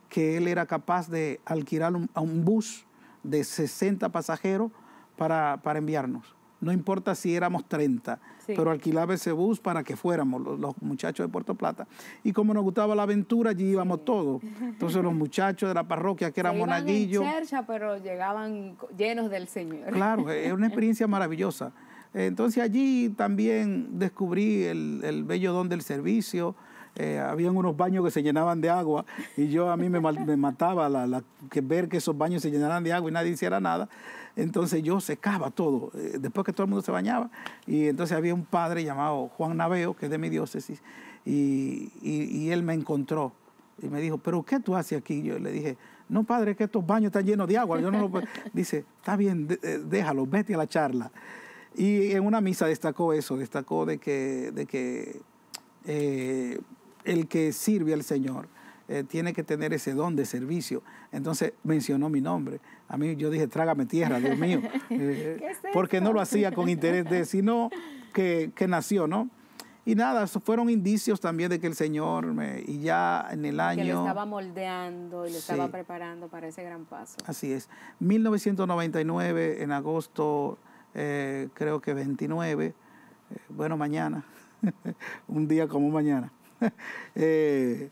que él era capaz de alquilar un, a un bus de 60 pasajeros para enviarnos no importa si éramos 30, pero alquilaba ese bus para que fuéramos los, muchachos de Puerto Plata. Y como nos gustaba la aventura, allí íbamos todos. Entonces los muchachos de la parroquia, que eran monaguillos... pero llegaban llenos del Señor. Claro, es una experiencia maravillosa. Entonces allí también descubrí el, el bello don del servicio, eh, habían unos baños que se llenaban de agua y yo a mí me, mataba ver que esos baños se llenaran de agua y nadie hiciera nada. Entonces yo secaba todo, eh, después que todo el mundo se bañaba. Y entonces había un padre llamado Juan Naveo, que es de mi diócesis, y, él me encontró y me dijo, pero ¿qué tú haces aquí? Yo le dije, no, padre, que estos baños están llenos de agua. Yo no lo Dice, está bien, eh, déjalo, vete a la charla. Y en una misa destacó eso, destacó de que, de que eh, el que sirve al Señor eh, tiene que tener ese don de servicio. Entonces mencionó mi nombre. A mí yo dije, trágame tierra, Dios mío. Eh, porque no lo hacía con interés de, sino que, nació, ¿no? Y nada, fueron indicios también de que el Señor, me, y ya en el año... Que lo estaba moldeando y le estaba preparando para ese gran paso. Así es. 1999, en agosto, eh, creo que 29, bueno, mañana, un día como mañana, Eh,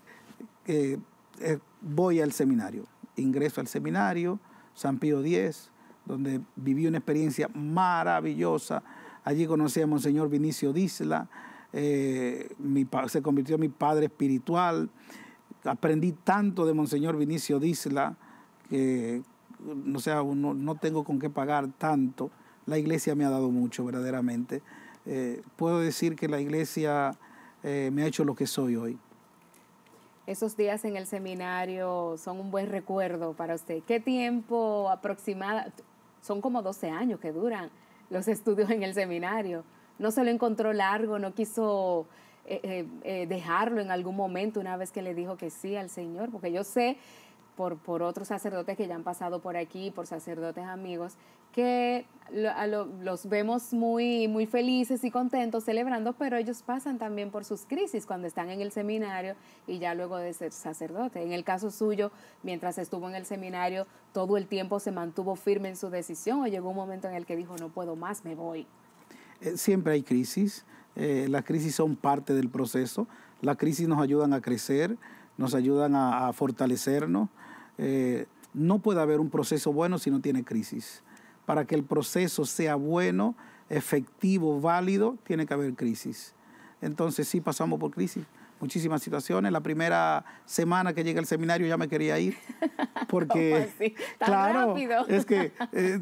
eh, eh, voy al seminario, ingreso al seminario, San Pío X, donde viví una experiencia maravillosa. Allí conocí a Monseñor Vinicio Disla, se convirtió en mi padre espiritual. Aprendí tanto de Monseñor Vinicio Disla que no sé no, no tengo con qué pagar tanto. La iglesia me ha dado mucho, verdaderamente. puedo decir que la iglesia eh, me ha hecho lo que soy hoy. Esos días en el seminario son un buen recuerdo para usted. ¿Qué tiempo aproximada? Son como 12 años que duran los estudios en el seminario. No se lo encontró largo, no quiso eh, eh, dejarlo en algún momento una vez que le dijo que sí al Señor, porque yo sé por, por, otros sacerdotes que ya han pasado por aquí, por sacerdotes amigos, que los vemos muy, muy felices y contentos celebrando, pero ellos pasan también por sus crisis cuando están en el seminario y ya luego de ser sacerdote. En el caso suyo, mientras estuvo en el seminario, todo el tiempo se mantuvo firme en su decisión o llegó un momento en el que dijo, no puedo más, me voy. Eh, siempre hay crisis, eh, las crisis son parte del proceso, las crisis nos ayudan a crecer, nos ayudan a fortalecernos, eh, no puede haber un proceso bueno si no tiene crisis. Para que el proceso sea bueno, efectivo, válido, tiene que haber crisis. Entonces sí pasamos por crisis, muchísimas situaciones. La primera semana que llegué el seminario ya me quería ir porque claro, es que eh,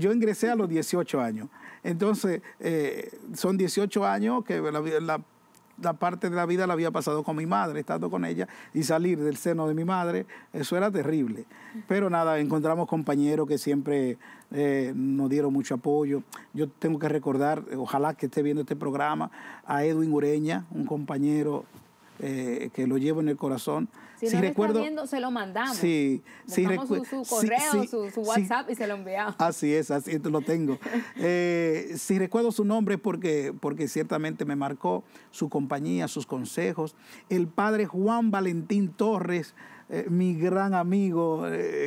yo, ingresé a los 18 años. Entonces, eh, son 18 años que la la parte de la vida la había pasado con mi madre, estando con ella, y salir del seno de mi madre, eso era terrible. Pero nada, encontramos compañeros que siempre eh, nos dieron mucho apoyo. Yo tengo que recordar, ojalá que esté viendo este programa, a Edwin Ureña, un compañero eh, que lo llevo en el corazón. Si, no recuerdo, está viendo, se lo mandamos. Sí, si, su, su, correo, su, WhatsApp y se lo enviamos. Así es, así lo tengo. Eh, si recuerdo su nombre porque, porque ciertamente me marcó su compañía, sus consejos. El padre Juan Valentín Torres, eh, mi gran amigo,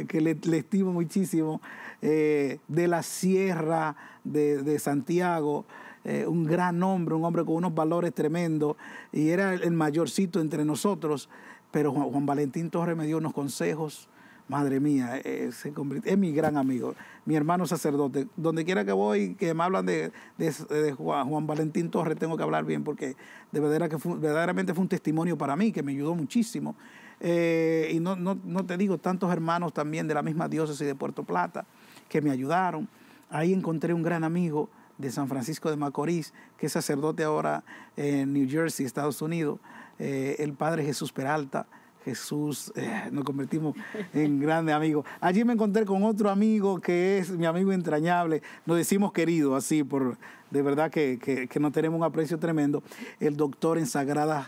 que le, estimo muchísimo, de la Sierra de Santiago. Eh, un gran hombre, un hombre con unos valores tremendos, y era el mayorcito entre nosotros, pero Juan, Valentín Torres me dio unos consejos. Madre mía, eh, eh, es mi gran amigo, mi hermano sacerdote. Donde quiera que voy, que me hablan de, Juan, Juan, Valentín Torres, tengo que hablar bien, porque de verdad que verdaderamente fue un testimonio para mí, que me ayudó muchísimo. y no, no, te digo, tantos hermanos también de la misma diócesis de Puerto Plata que me ayudaron. Ahí encontré un gran amigo de San Francisco de Macorís, que es sacerdote ahora en New Jersey, Estados Unidos, eh, el padre Jesús Peralta. Jesús, eh, nos convertimos en grandes amigos. Allí me encontré con otro amigo que es mi amigo entrañable, lo decimos querido, así, por de verdad que, que, nos tenemos un aprecio tremendo, el doctor en Sagrada,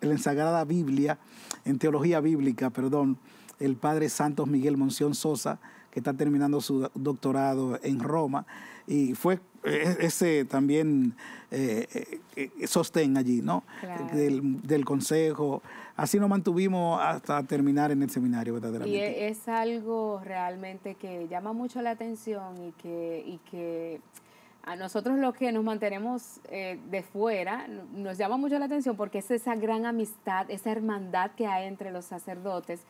en Sagrada Biblia, en Teología Bíblica, perdón, el padre Santos Miguel Monción Sosa, está terminando su doctorado en Roma, y fue eh, ese también eh, eh, sostén allí, ¿no? Del, consejo. Así nos mantuvimos hasta terminar en el seminario, verdaderamente. Y es algo realmente que llama mucho la atención y que, que a nosotros los que nos mantenemos de fuera nos llama mucho la atención porque es esa gran amistad, esa hermandad que hay entre los sacerdotes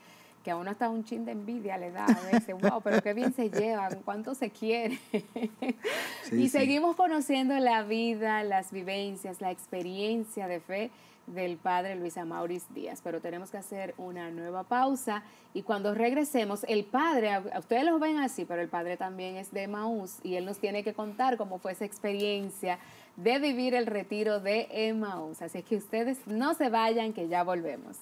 que a uno hasta un chin de envidia le da a veces, wow, pero qué bien se llevan, cuánto se quiere. y seguimos conociendo la vida, las vivencias, la experiencia de fe del padre Luis Amauris Díaz, pero tenemos que hacer una nueva pausa y cuando regresemos, el padre, ustedes lo ven así, pero el padre también es de Maús y él nos tiene que contar cómo fue esa experiencia de vivir el retiro de Emaús. Así que ustedes no se vayan, que ya volvemos.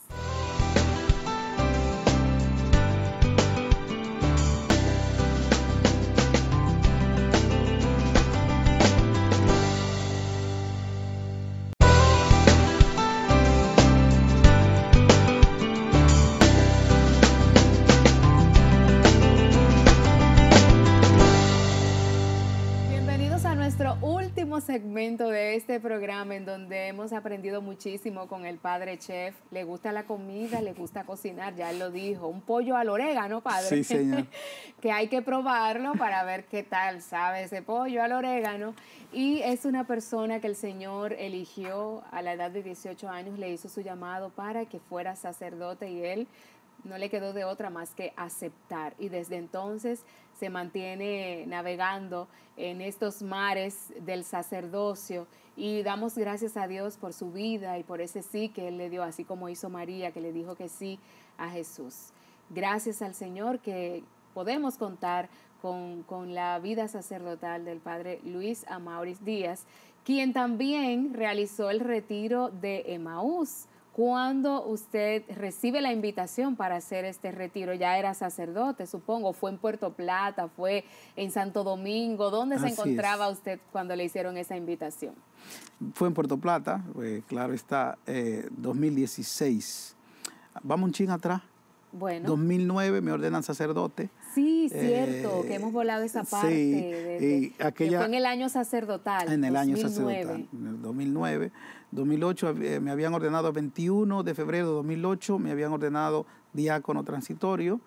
momento de este programa en donde hemos aprendido muchísimo con el padre chef. Le gusta la comida, le gusta cocinar, ya lo dijo. Un pollo al orégano, padre. Sí, señor. que hay que probarlo para ver qué tal sabe ese pollo al orégano. Y es una persona que el Señor eligió a la edad de 18 años, le hizo su llamado para que fuera sacerdote y él no le quedó de otra más que aceptar. Y desde entonces se mantiene navegando en estos mares del sacerdocio y damos gracias a Dios por su vida y por ese sí que Él le dio, así como hizo María, que le dijo que sí a Jesús. Gracias al Señor que podemos contar con, la vida sacerdotal del Padre Luis Amauris Díaz, quien también realizó el retiro de Emaús cuando usted recibe la invitación para hacer este retiro? Ya era sacerdote, supongo, fue en Puerto Plata, fue en Santo Domingo, ¿dónde se encontraba usted cuando le hicieron esa invitación? Fue en Puerto Plata, eh, claro está, 2016. Eh, Vamos un ching atrás. Bueno. 2009 me ordenan sacerdote sí, cierto, que eh, hemos volado esa parte. Sí, fue en el año sacerdotal. En el año sacerdotal, en el 2009. 2008 eh, me habían ordenado 21 de febrero de 2008, me habían ordenado diácono transitorio.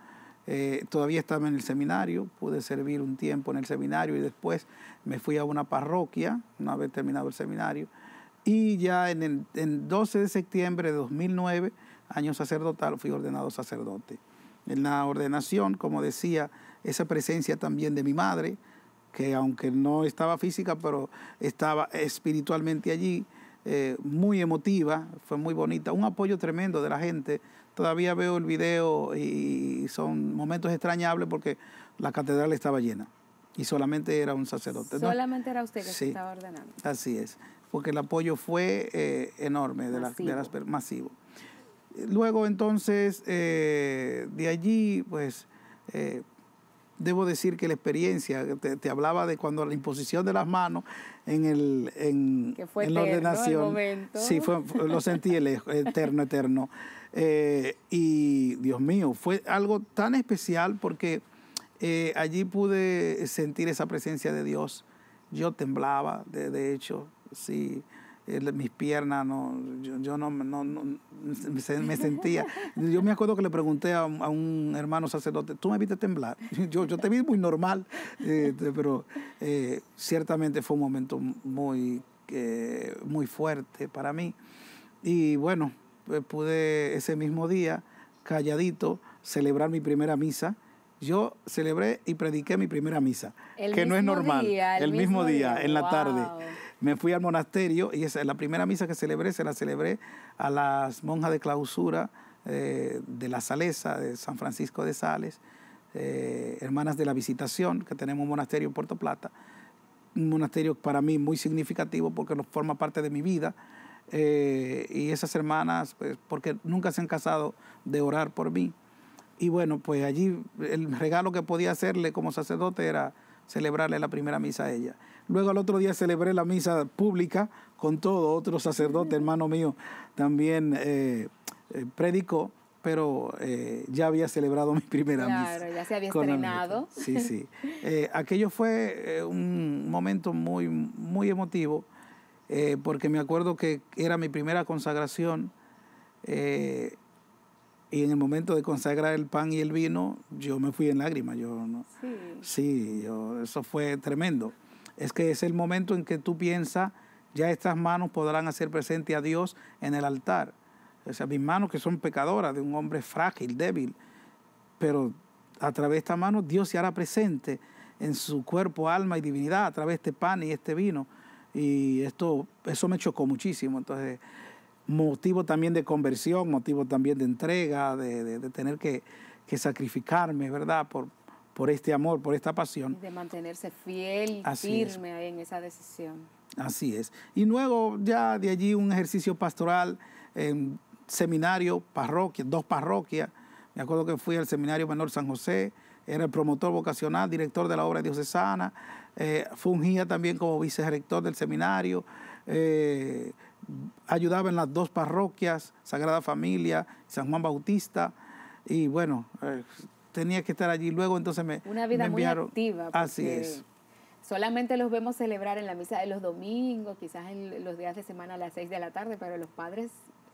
Eh, todavía estaba en el seminario, pude servir un tiempo en el seminario y después me fui a una parroquia, una vez terminado el seminario. Y ya en el 12 de septiembre de 2009, año sacerdotal, fui ordenado sacerdote en la ordenación, como decía, esa presencia también de mi madre, que aunque no estaba física, pero estaba espiritualmente allí, eh, muy emotiva, fue muy bonita, un apoyo tremendo de la gente. Todavía veo el video y son momentos extrañables porque la catedral estaba llena y solamente era un sacerdote. Solamente era usted que estaba ordenando. Así es, porque el apoyo fue eh, enorme, de, las, masivo. Luego entonces eh, de allí, pues eh, debo decir que la experiencia, te, te, hablaba de cuando la imposición de las manos en, el, en, en la ordenación. sí, fue, lo sentí el, e, eterno, eterno. Eh, y Dios mío, fue algo tan especial porque allí pude sentir esa presencia de Dios. Yo temblaba, de hecho, sí. Eh, mis piernas, no, yo, no, no, me sentía. Yo me acuerdo que le pregunté a, un, a un hermano sacerdote, ¿tú me viste temblar? Yo, yo te vi muy normal, este, pero eh, ciertamente fue un momento muy, muy fuerte para mí. Y bueno, pues, pude ese mismo día, calladito, celebrar mi primera misa yo celebré y prediqué mi primera misa, que no es normal, el, mismo, día, en la tarde me fui al monasterio y esa, la primera misa que celebré se la celebré a las monjas de clausura eh, de la Salesa, de San Francisco de Sales, eh, hermanas de la Visitación, que tenemos un monasterio en Puerto Plata, un monasterio para mí muy significativo porque forma parte de mi vida. Eh, y esas hermanas, pues, porque nunca se han casado de orar por mí. Y bueno, pues allí el regalo que podía hacerle como sacerdote era celebrarle la primera misa a ella. Luego al otro día celebré la misa pública con todo, otro sacerdote, hermano mío, también eh, eh, predicó, pero eh, ya había celebrado mi primera claro, ya se había estrenado. Sí, sí. aquello fue un momento muy, muy emotivo, porque me acuerdo que era mi primera consagración. y en el momento de consagrar el pan y el vino, yo me fui en lágrimas. Yo, ¿no? sí. sí, yo, eso fue tremendo es que es el momento en que tú piensas, ya estas manos podrán hacer presente a Dios en el altar. O sea, mis manos que son pecadoras de un hombre frágil, débil, pero a través de esta mano Dios se hará presente en su cuerpo, alma y divinidad a través de este pan y este vino. Y esto, eso me chocó muchísimo. Entonces, motivo también de conversión, motivo también de entrega, de, tener que, sacrificarme, ¿verdad? Por, por este amor, por esta pasión. De mantenerse fiel, y firme en esa decisión. Así es. Y luego ya de allí un ejercicio pastoral, en seminario, parroquia, dos parroquias. Me acuerdo que fui al seminario menor San José, era el promotor vocacional, director de la obra diocesana, eh, fungía también como vicerrector del seminario, eh, ayudaba en las dos parroquias, Sagrada Familia, San Juan Bautista, y bueno, eh, tenía que estar allí. Luego entonces me Una vida muy activa. Pues, Así es. Solamente los vemos celebrar en la misa de los domingos, quizás en los días de semana a las 6 de la tarde, pero los padres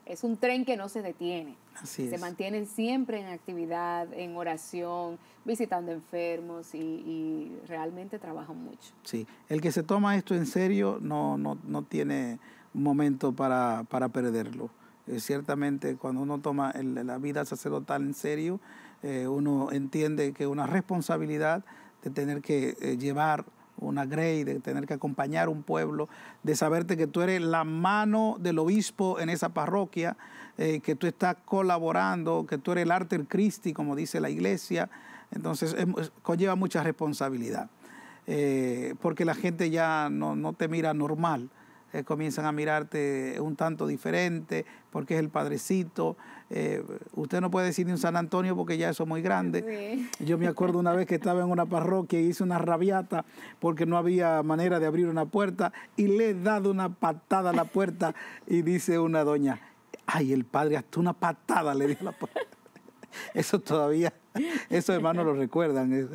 es un tren que no se detiene. Así se mantienen siempre en actividad, en oración, visitando enfermos y, realmente trabajan mucho. Sí, el que se toma esto en serio no, no, tiene momento para, perderlo. Eh, ciertamente cuando uno toma la vida sacerdotal en serio, eh, uno entiende que una responsabilidad de tener que eh, llevar una grey, de tener que acompañar un pueblo, de saberte que tú eres la mano del obispo en esa parroquia, eh, que tú estás colaborando, que tú eres el arter Christi, como dice la iglesia. Entonces, conlleva mucha responsabilidad, porque la gente ya no, te mira normal, comienzan a mirarte un tanto diferente, porque es el padrecito, eh, usted no puede decir ni un San Antonio porque ya eso es muy grande. Yo me acuerdo una vez que estaba en una parroquia y hice una rabiata porque no había manera de abrir una puerta y le he dado una patada a la puerta y dice una doña, ay, el padre hasta una patada le dio a la puerta. Eso todavía, esos hermanos lo recuerdan.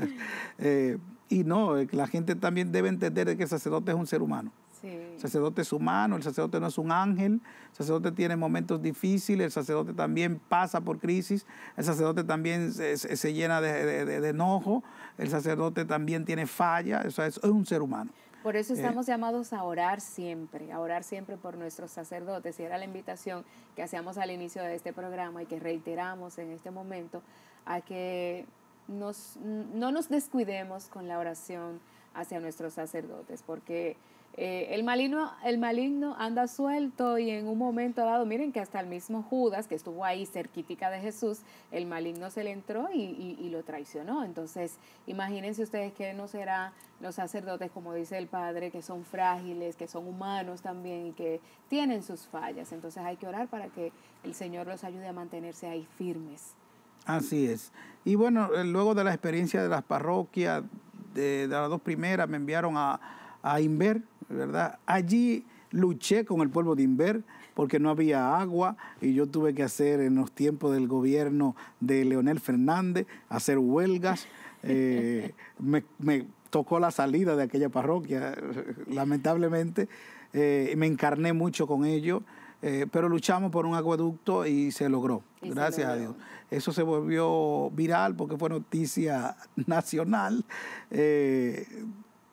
Eh, y no, la gente también debe entender que el sacerdote es un ser humano. El sacerdote es humano, el sacerdote no es un ángel, el sacerdote tiene momentos difíciles, el sacerdote también pasa por crisis, el sacerdote también se, llena de, enojo, el sacerdote también tiene falla, eso es un ser humano. Por eso eh, estamos llamados a orar siempre, a orar siempre por nuestros sacerdotes. Y era la invitación que hacíamos al inicio de este programa y que reiteramos en este momento a que nos, no nos descuidemos con la oración hacia nuestros sacerdotes, porque eh, el, maligno, el maligno anda suelto y en un momento dado, miren que hasta el mismo Judas, que estuvo ahí cerquítica de Jesús, el maligno se le entró y, lo traicionó. Entonces, imagínense ustedes que no será los sacerdotes, como dice el Padre, que son frágiles, que son humanos también y que tienen sus fallas. Entonces hay que orar para que el Señor los ayude a mantenerse ahí firmes. Así es. Y bueno, eh, luego de la experiencia de las parroquias, de, las dos primeras, me enviaron a, a Inver ¿verdad? Allí luché con el pueblo de Inver porque no había agua y yo tuve que hacer en los tiempos del gobierno de Leonel Fernández, hacer huelgas. Eh, me, tocó la salida de aquella parroquia, lamentablemente. Eh, me encarné mucho con ello. Eh, pero luchamos por un acueducto y se logró, gracias a Dios. Eso se volvió viral porque fue noticia nacional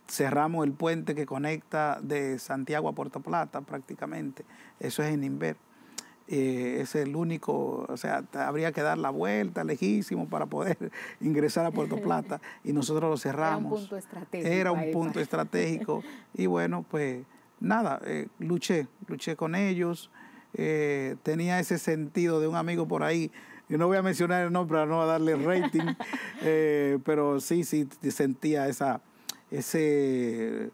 cerramos el puente que conecta de Santiago a Puerto Plata prácticamente. Eso es en Inver. Eh, es el único, o sea, habría que dar la vuelta lejísimo para poder ingresar a Puerto Plata y nosotros lo cerramos. Era un punto estratégico. Era un punto pues. estratégico y bueno, pues nada, eh, luché, luché con ellos, eh, tenía ese sentido de un amigo por ahí yo no voy a mencionar el nombre para no darle rating, pero sí, sí sentía esa, ese,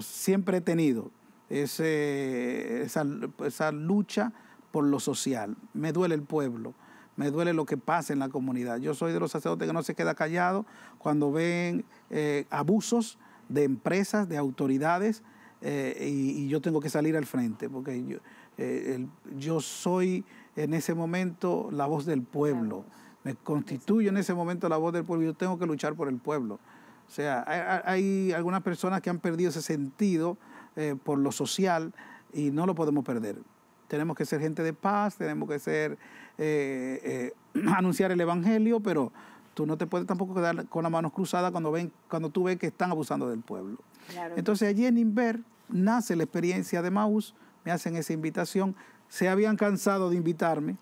siempre he tenido ese, esa, lucha por lo social. Me duele el pueblo, me duele lo que pasa en la comunidad. Yo soy de los sacerdotes que no se queda callado cuando ven eh, abusos de empresas, de autoridades, eh, y, yo tengo que salir al frente, porque yo, eh, yo, soy en ese momento la voz del pueblo, me constituyo en ese momento la voz del pueblo, yo tengo que luchar por el pueblo. O sea, hay, algunas personas que han perdido ese sentido eh, por lo social y no lo podemos perder. Tenemos que ser gente de paz, tenemos que ser eh, eh, anunciar el evangelio, pero tú no te puedes tampoco quedar con las manos cruzadas cuando ven, cuando tú ves que están abusando del pueblo. Entonces allí en Inver nace la experiencia de Maus, me hacen esa invitación, se habían cansado de invitarme,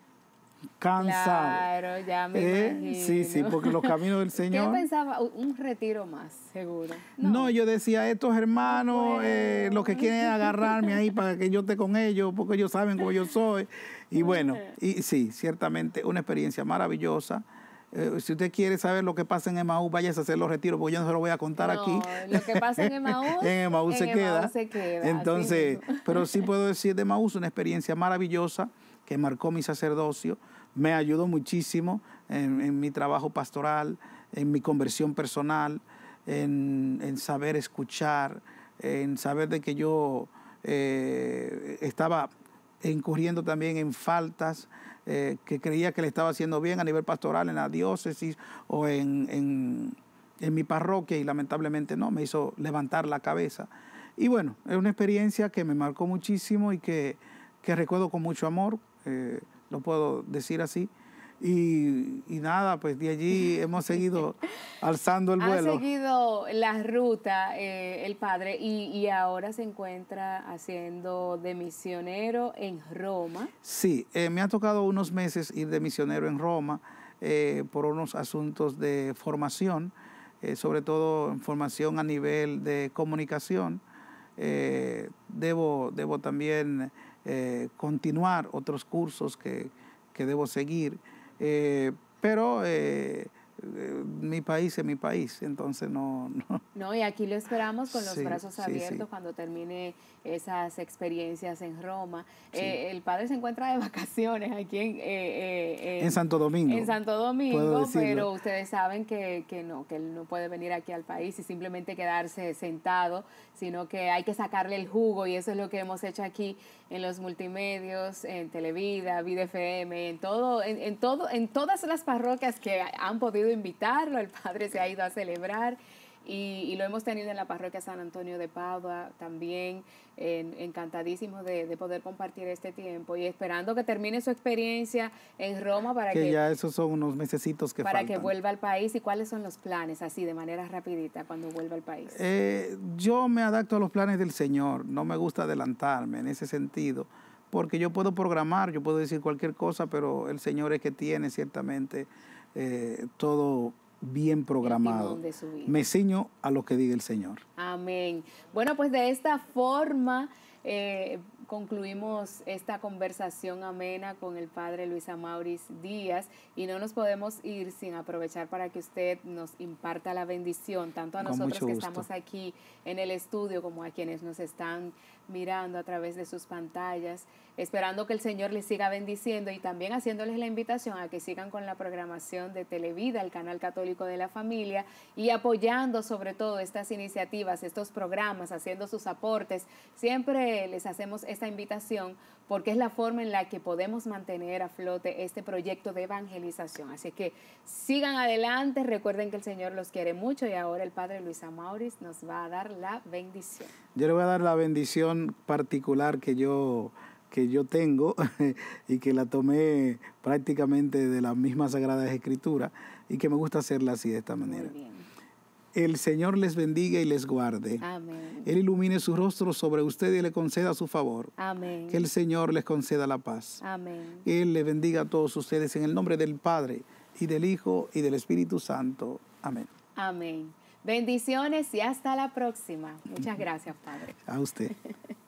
cansado. Claro, ya me ¿eh? Sí, sí, porque los caminos del Señor. Yo pensaba un retiro más, seguro. No, yo decía, estos hermanos, eh, los que quieren agarrarme ahí para que yo esté con ellos, porque ellos saben cómo yo soy. Y bueno, y sí, ciertamente una experiencia maravillosa. Eh, si usted quiere saber lo que pasa en Emaús, váyase a hacer los retiros, porque yo no se lo voy a contar aquí. Lo que pasa en Emaús. en Emaús, se, se, queda. Entonces, pero sí puedo decir de Emaús una experiencia maravillosa que marcó mi sacerdocio me ayudó muchísimo en, mi trabajo pastoral, en mi conversión personal, en, saber escuchar, en saber de que yo eh, estaba incurriendo también en faltas eh, que creía que le estaba haciendo bien a nivel pastoral en la diócesis o en, mi parroquia y lamentablemente no, me hizo levantar la cabeza. Y bueno, es una experiencia que me marcó muchísimo y que, recuerdo con mucho amor. Eh, lo puedo decir así. Y, nada, pues de allí hemos seguido alzando el vuelo. Ha seguido la ruta eh, el padre y, y, ahora se encuentra haciendo de misionero en Roma. Sí, eh, me ha tocado unos meses ir de misionero en Roma eh, por unos asuntos de formación, sobre todo formación a nivel de comunicación. debo, debo también eh, continuar otros cursos que, que debo seguir. Eh, pero eh, eh, mi país es mi país, entonces no, no. y aquí lo esperamos con los brazos abiertos cuando termine esas experiencias en Roma. Eh, el padre se encuentra de vacaciones aquí en, eh, Santo Domingo. En Santo Domingo, pero ustedes saben que, no, que él no puede venir aquí al país y simplemente quedarse sentado, sino que hay que sacarle el jugo y eso es lo que hemos hecho aquí en los multimedios, en Televida, Vida FM, en todo, en todo, en todas las parroquias que han podido invitarlo, el padre se ha ido a celebrar. Y, lo hemos tenido en la parroquia San Antonio de Padua también, encantadísimo encantadísimos de, poder compartir este tiempo y esperando que termine su experiencia en Roma para que, ya esos son unos mesecitos que para que vuelva al país y cuáles son los planes así de manera rapidita cuando vuelva al país. Eh, yo me adapto a los planes del Señor, no me gusta adelantarme en ese sentido. Porque yo puedo programar, yo puedo decir cualquier cosa, pero el Señor es que tiene ciertamente eh, todo bien programado. Me ciño a lo que diga el Señor. Amén. Bueno, pues de esta forma eh, concluimos esta conversación amena con el Padre Luis Amauris Díaz y no nos podemos ir sin aprovechar para que usted nos imparta la bendición, tanto a nosotros que estamos aquí en el estudio como a quienes nos están mirando a través de sus pantallas, esperando que el Señor les siga bendiciendo y también haciéndoles la invitación a que sigan con la programación de Televida, el canal católico de la familia, y apoyando sobre todo estas iniciativas, estos programas, haciendo sus aportes. Siempre les hacemos esta invitación porque es la forma en la que podemos mantener a flote este proyecto de evangelización. Así que sigan adelante, recuerden que el Señor los quiere mucho y ahora el Padre Luis Amauris nos va a dar la bendición. Yo le voy a dar la bendición particular que yo que yo tengo y que la tomé prácticamente de las mismas Sagradas Escrituras y que me gusta hacerla así de esta manera. Muy el Señor les bendiga y les guarde. Amén. Él ilumine su rostro sobre usted y le conceda su favor. Amén. Que el Señor les conceda la paz. Amén. Él les bendiga a todos ustedes en el nombre del Padre y del Hijo y del Espíritu Santo. Amén. Amén. Bendiciones y hasta la próxima. Muchas gracias, Padre. A usted.